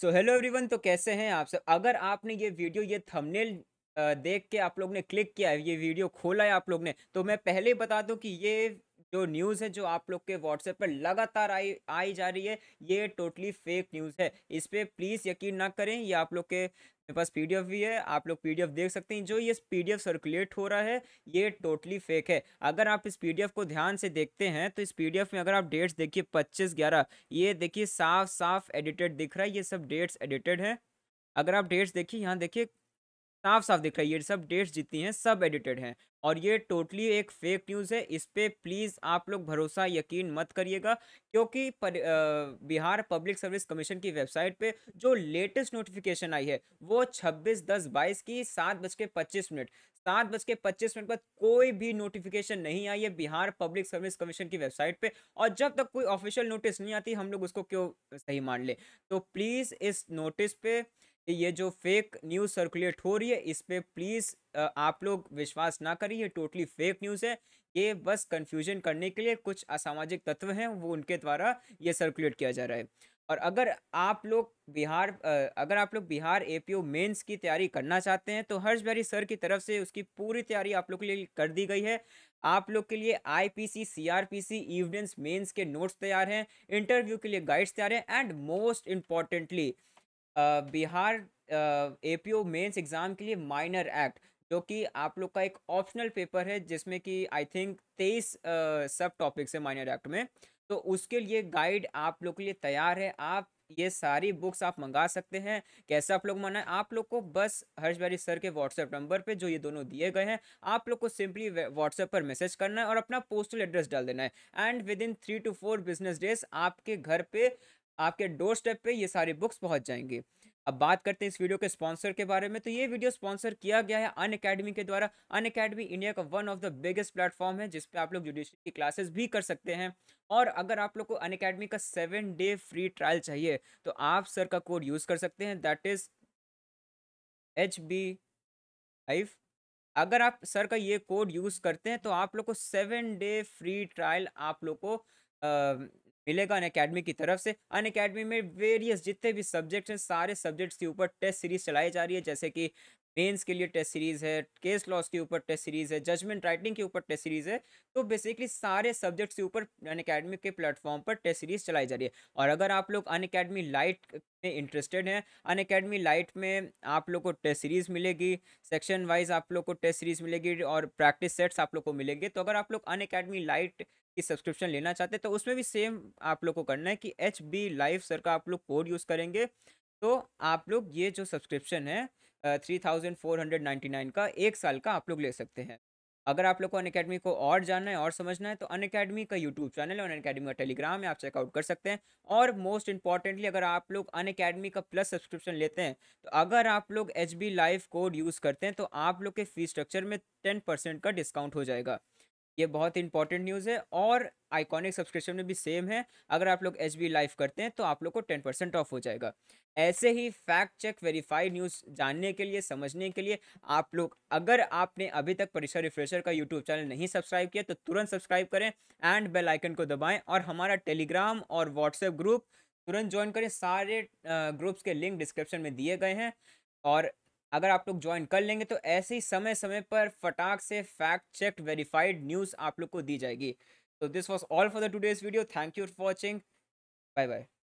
so hello everyone तो कैसे हैं आप सब अगर आपने ये वीडियो ये थंबनेल देख के आप लोग ने क्लिक किया है ये वीडियो खोला है आप लोग ने तो मैं पहले बता दूं कि ये जो न्यूज़ है जो आप लोग के व्हाट्सएप पर लगातार आई आई जा रही है ये टोटली फेक न्यूज़ है इस पर प्लीज़ यकीन ना करें ये आप लोग के मेरे पास पी भी है आप लोग पी देख सकते हैं जो ये पीडीएफ सर्कुलेट हो रहा है ये टोटली फेक है अगर आप इस पी को ध्यान से देखते हैं तो इस पी में अगर आप डेट्स देखिए पच्चीस ग्यारह ये देखिए साफ साफ एडिटेड दिख रहा है ये सब डेट्स एडिटेड है अगर आप डेट्स देखिए यहाँ देखिए साफ साफ दिख रहा है ये सब डेट्स जितनी हैं सब एडिटेड हैं और ये टोटली एक फेक न्यूज़ है इस पर प्लीज़ आप लोग भरोसा यकीन मत करिएगा क्योंकि पर, आ, बिहार पब्लिक सर्विस कमीशन की वेबसाइट पे जो लेटेस्ट नोटिफिकेशन आई है वो 26 दस बाईस की सात बज के पच्चीस मिनट सात बज के पच्चीस मिनट पर कोई भी नोटिफिकेशन नहीं आई है बिहार पब्लिक सर्विस कमीशन की वेबसाइट पे और जब तक कोई ऑफिशियल नोटिस नहीं आती हम लोग उसको क्यों सही मान ले तो प्लीज़ इस नोटिस पे कि ये जो फेक न्यूज़ सर्कुलेट हो रही है इस पर प्लीज़ आप लोग विश्वास ना करिए टोटली फेक न्यूज़ है ये बस कन्फ्यूजन करने के लिए कुछ असामाजिक तत्व हैं वो उनके द्वारा ये सर्कुलेट किया जा रहा है और अगर आप लोग बिहार अगर आप लोग बिहार ए पी मेंस की तैयारी करना चाहते हैं तो हर्ष भैरी सर की तरफ से उसकी पूरी तैयारी आप लोग के लिए कर दी गई है आप लोग के लिए आईपीसी सीआरपीसी इवडेंस मेंस के नोट्स तैयार हैं इंटरव्यू के लिए गाइड्स तैयार हैं and most importantly Bihar A P O mains exam के लिए माइनर एक्ट जो कि आप लोग का एक ऑप्शनल पेपर है जिसमें कि आई थिंक तेईस सब टॉपिक्स है माइनर एक्ट में तो उसके लिए गाइड आप लोग के लिए तैयार है आप ये सारी बुक्स आप मंगा सकते हैं कैसे आप लोग मना आप लोग को बस हर्ष बारी सर के व्हाट्सएप नंबर पे जो ये दोनों दिए गए हैं आप लोग को सिंपली व्हाट्सएप पर मैसेज करना है और अपना पोस्टल एड्रेस डाल देना है and within three to four business days आपके घर पे आपके डोर स्टेप पर ये सारी बुक्स पहुँच जाएंगी अब बात करते हैं इस वीडियो के स्पॉन्सर के बारे में तो ये वीडियो स्पॉन्सर किया गया है अन अकेडमी के द्वारा अन अकेडमी इंडिया का one of the biggest platform है जिस आप लोग जुडिशरी की क्लासेस भी कर सकते हैं और अगर आप लोग को अन अकेडमी का सेवन डे फ्री ट्रायल चाहिए तो आप सर का कोड यूज़ कर सकते हैं दैट इज़ एच बी अगर आप सर का ये कोड यूज़ करते हैं तो आप लोग को सेवन डे फ्री ट्रायल आप लोग को मिलेगा अन अकेडमी की तरफ से अन अकेडमी में वेरियस जितने भी सब्जेक्ट हैं सारे सब्जेक्ट्स के ऊपर टेस्ट सीरीज चलाई जा रही है जैसे कि मेंस के लिए टेस्ट सीरीज़ है केस लॉस के ऊपर टेस्ट सीरीज़ है जजमेंट राइटिंग के ऊपर टेस्ट सीरीज़ है तो बेसिकली सारे सब्जेक्ट्स के ऊपर अन अकेडमी के प्लेटफॉर्म पर टेस्ट सीरीज़ चलाई जा रही है और अगर आप लोग अन लाइट में इंटरेस्टेड हैं अन अकेडमी लाइट में आप लोग को टेस्ट सीरीज़ मिलेगी सेक्शन वाइज आप लोग को टेस्ट सीरीज़ मिलेगी और प्रैक्टिस सेट्स आप लोग को मिलेंगे तो अगर आप लोग अन अकेडमी लाइट की सब्सक्रिप्शन लेना चाहते हैं तो उसमें भी सेम आप लोग को करना है कि एच बी लाइव सर का आप लोग कोड यूज़ करेंगे तो आप लोग ये जो सब्सक्रिप्शन है three thousand four hundred ninety nine का एक साल का आप लोग ले सकते हैं अगर आप लोग को अन अकेडमी को और जानना है और समझना है तो अन अकेडमी का यूट्यूब चैनल और अन अकेडमी का टेलीग्राम है आप चेकआउट कर सकते हैं और मोस्ट इंपॉर्टेंटली अगर आप लोग अन अकेडमी का प्लस सब्सक्रिप्शन लेते हैं तो अगर आप लोग H B live code use करते हैं तो आप लोग के फी स्ट्रक्चर में टेन परसेंट का डिस्काउंट हो जाएगा ये बहुत ही इंपॉर्टेंट न्यूज़ है और आइकॉनिक सब्सक्रिप्शन में भी सेम है अगर आप लोग एच बी लाइव करते हैं तो आप लोग को टेन परसेंट ऑफ हो जाएगा ऐसे ही फैक्ट चेक वेरीफाइड न्यूज़ जानने के लिए समझने के लिए आप लोग अगर आपने अभी तक परीक्षा रिफ्रेशर का यूट्यूब चैनल नहीं सब्सक्राइब किया तो तुरंत सब्सक्राइब करें एंड बेल आइकन को दबाएँ और हमारा टेलीग्राम और व्हाट्सएप ग्रुप तुरंत ज्वाइन करें सारे ग्रुप्स के लिंक डिस्क्रिप्शन में दिए गए हैं और अगर आप लोग ज्वाइन कर लेंगे तो ऐसे ही समय समय पर फटाक से फैक्ट चेक वेरीफाइड न्यूज़ आप लोग को दी जाएगी तो this was all for the today's video thank you for watching bye bye